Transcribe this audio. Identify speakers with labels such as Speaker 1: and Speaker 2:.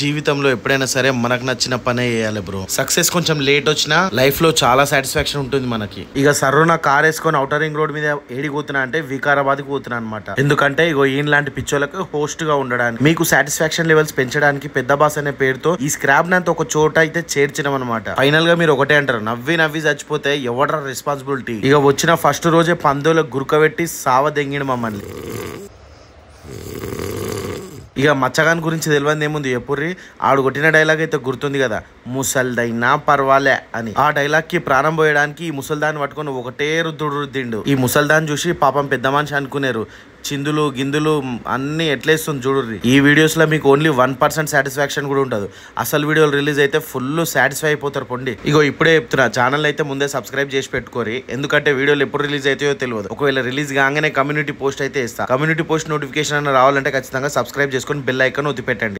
Speaker 1: జీవితంలో ఎప్పుడైనా సరే మనకు నచ్చిన పనే చేయాలి బ్రో సక్సెస్ కొంచెం లేట్ వచ్చినా లైఫ్ లో చాలా సాటిస్ఫాక్షన్ ఉంటుంది మనకి ఇక సర్రో నా కార్ వేసుకొని ఔటర్ రింగ్ రోడ్ మీద పోతున్నా అంటే వికారాబాద్ కి పోతున్నా అనమాట ఎందుకంటే ఇగో ఈయన లాంటి పిచ్చోలకు హోస్ట్ గా ఉండడానికి మీకు సాటిస్ఫాక్షన్ లెవెల్స్ పెంచడానికి పెద్ద బాస్ అనే పేరుతో ఈ స్క్రాప్ నంత ఒక చోట అయితే చేర్చడం అనమాట ఫైనల్ గా మీరు ఒకటే అంటారు నవ్వి నవ్వి చచ్చిపోతే ఎవడ రెస్పాన్సిబిలిటీ ఇక వచ్చిన ఫస్ట్ రోజే పందోలకు గురుకబెట్టి సావ దెంగిడు మమ్మల్ని ఇక మచ్చగాన్ గురించి తెలియదు ఏముంది ఎప్పుర్రి ఆడు కొట్టిన డైలాగ్ అయితే గుర్తుంది కదా ముసల్దైనా పర్వాలే అని ఆ డైలాగ్ కి ప్రారంభం పోయడానికి ఈ ముసల్దాన్ పట్టుకొని ఒకటే రుద్దుడు రుద్దిండు ఈ ముసల్దాన్ చూసి పాపం పెద్ద మనిషి అనుకునేరు చిందులు గిందులు అన్నీ ఎట్లేస్తుంది చూడండి ఈ వీడియోస్లో మీకు ఓన్లీ వన్ పర్సెంట్ సాటిస్ఫాక్షన్ కూడా ఉండదు అసలు వీడియోలు రిలీజ్ అయితే ఫుల్ సాటిస్ఫై అయిపోతారు పొండి ఇగో ఇప్పుడే చెప్తున్నా ఛానల్ అయితే ముందే సబ్స్క్రైబ్ చేసి పెట్టుకోరి ఎందుకంటే వీడియోలు ఎప్పుడు రిలీజ్ అవుతాయో తెలియదు ఒకవేళ రిలీజ్ కాగానే కమ్యూనిటీ పోస్ట్ అయితే ఇస్తా కమ్యూనిటీ పోస్ట్ నోటిఫికేషన్ రావాలంటే ఖచ్చితంగా సబ్స్క్రైబ్ చేసుకొని బెల్ ఐకన్ ఒత్తి పెట్టండి